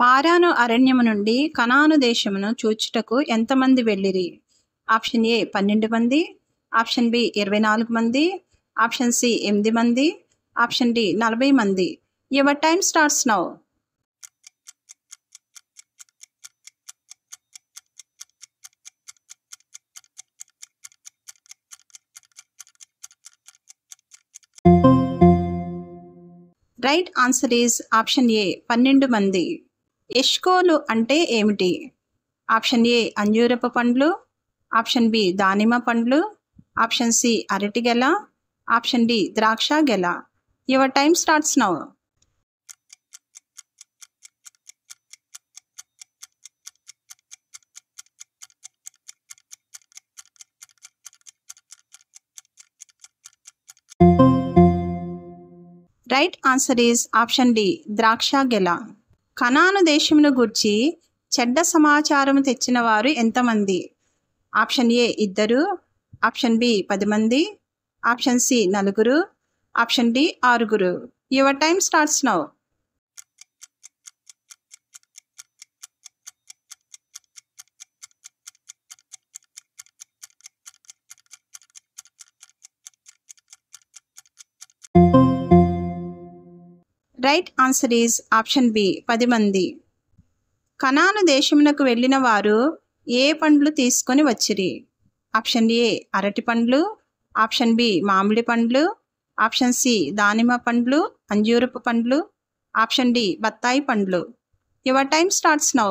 పారాను అరణ్యము నుండి కనాను దేశమును చూచుటకు ఎంతమంది వెళ్ళిరి ఆప్షన్ ఏ పన్నెండు మంది ఆప్షన్ బి ఇరవై నాలుగు మంది ఆప్షన్ సి ఎనిమిది మంది ఆప్షన్ డి నలభై మంది your time starts now right answer is option A పన్నెండు మంది ఎష్కోలు అంటే ఏమిటి ఆప్షన్ ఏ అంజూరపు పండ్లు ఆప్షన్ బి దానిమ్మ పండ్లు ఆప్షన్ సి అరటి గెల ఆప్షన్ డి ద్రాక్ష గెల your time starts now right answer is option D ద్రాక్ష గెల కనాను దేశమును గూర్చి చెడ్డ సమాచారం తెచ్చిన వారు ఎంతమంది ఆప్షన్ ఏ ఇద్దరు ఆప్షన్ బి పది మంది ఆప్షన్ సి నలుగురు ఆప్షన్ డి ఆరుగురు your time starts now right answer is option B పది మంది కనాను దేశమునకు వెళ్ళిన వారు ఏ పండ్లు తీసుకొని వచ్చిరి ఆప్షన్ ఏ అరటి పండ్లు ఆప్షన్ బి మామిడి పండ్లు ఆప్షన్ సి దానిమ్మ పండ్లు అంజూరపు పండ్లు ఆప్షన్ డి బత్తాయి పండ్లు your time starts now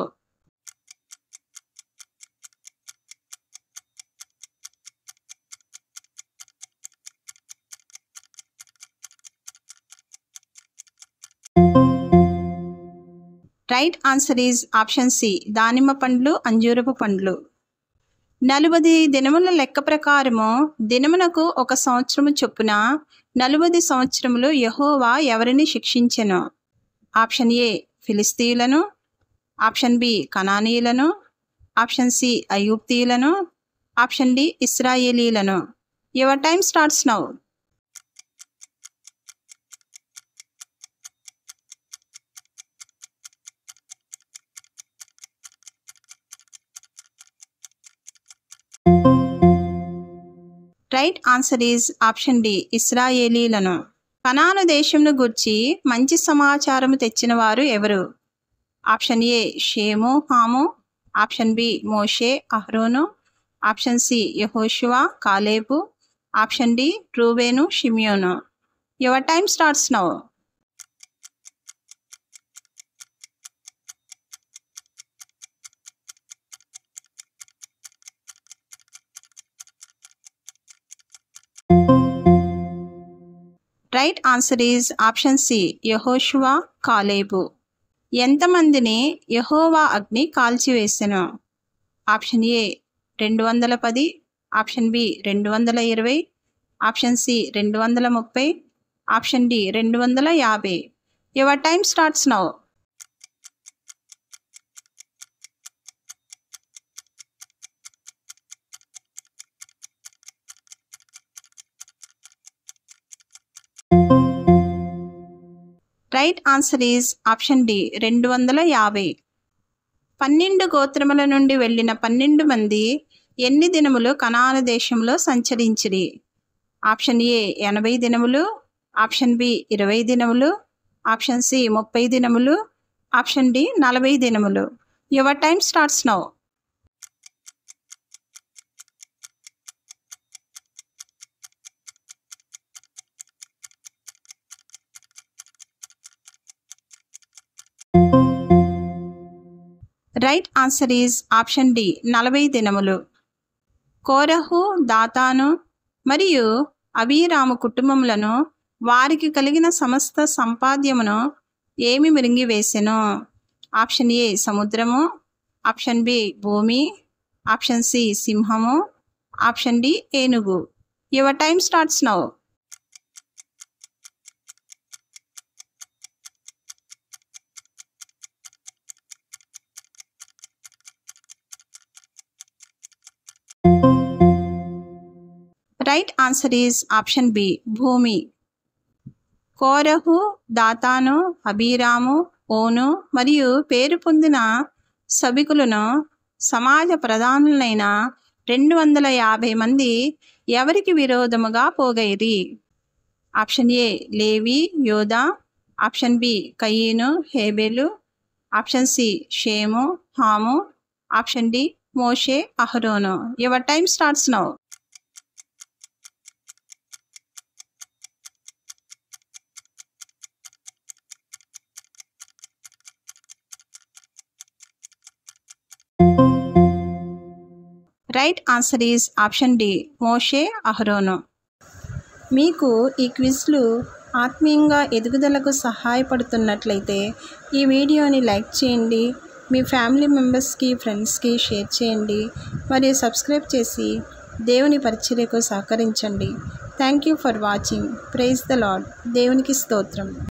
right answer is option C దానిమ్మ పండ్లు అంజూరపు పండ్లు నలభై దినముల లెక్క ప్రకారము దినమునకు ఒక సంవత్సరము చొప్పున నలభై సంవత్సరములు యహోవా ఎవరిని శిక్షించెను ఆప్షన్ ఏ ఫిలిస్తీయులను ఆప్షన్ బి కనానీయులను ఆప్షన్ సి అయూప్తీయులను ఆప్షన్ డి ఇస్రాయేలీలను your time starts now right answer is option D ఇస్రాయేలీలను కనాను దేశంను గుర్చి మంచి సమాచారం తెచ్చిన వారు ఎవరు ఆప్షన్ ఏ షేము హాము ఆప్షన్ బి మోషే అహ్రోను ఆప్షన్ సి యహోషువా కాలేబు ఆప్షన్ డి ట్రూవేను షిమ్యోను your time starts now right answer is option C యహోషువా కాలేబు ఎంతమందిని యహోవా అగ్ని కాల్చివేసెను ఆప్షన్ ఏ రెండు వందల పది ఆప్షన్ బి రెండు వందల ఇరవై ఆప్షన్ సి రెండు వందల ముప్పై ఆప్షన్ డి రెండు వందల యాభై your time starts now right answer is option D రెండు వందల యాభై పన్నెండు గోత్రముల నుండి వెళ్ళిన పన్నెండు మంది ఎన్ని దినములు కణాల దేశంలో సంచరించిరి ఆప్షన్ ఏ ఎనభై దినములు ఆప్షన్ బి ఇరవై దినములు ఆప్షన్ సి ముప్పై దినములు ఆప్షన్ డి నలభై దినములు your time starts now right answer is option D నలభై దినములు కోరహు దాతాను మరియు అభిరాము కుటుంబములను వారికి కలిగిన సమస్త సంపాద్యమును ఏమి మిరింగివేసెను ఆప్షన్ ఏ సముద్రము ఆప్షన్ బి భూమి ఆప్షన్ సి సింహము ఆప్షన్ డి ఏనుగు your time starts now right answer is option B భూమి కోరహు దాతాను అభిరాము ఓను మరియు పేరు పొందిన సభికులను సమాజ ప్రధానులైన రెండు వందల యాభై మంది ఎవరికి విరోధముగా పోగైరి ఆప్షన్ ఏ లేవి యోధా ఆప్షన్ బి కయీను హేబెలు ఆప్షన్ సి షేము హాము ఆప్షన్ డి మోషే అహరోను your time starts now right answer is option D మోషే అహరోను మీకు ఈ క్విజ్లు ఆత్మీయంగా ఎదుగుదలకు సహాయపడుతున్నట్లయితే ఈ వీడియోని లైక్ చేయండి మీ ఫ్యామిలీ మెంబర్స్కి ఫ్రెండ్స్కి షేర్ చేయండి మరియు సబ్స్క్రైబ్ చేసి దేవుని పరిచర్యకు సహకరించండి thank you for watching praise the Lord దేవునికి స్తోత్రం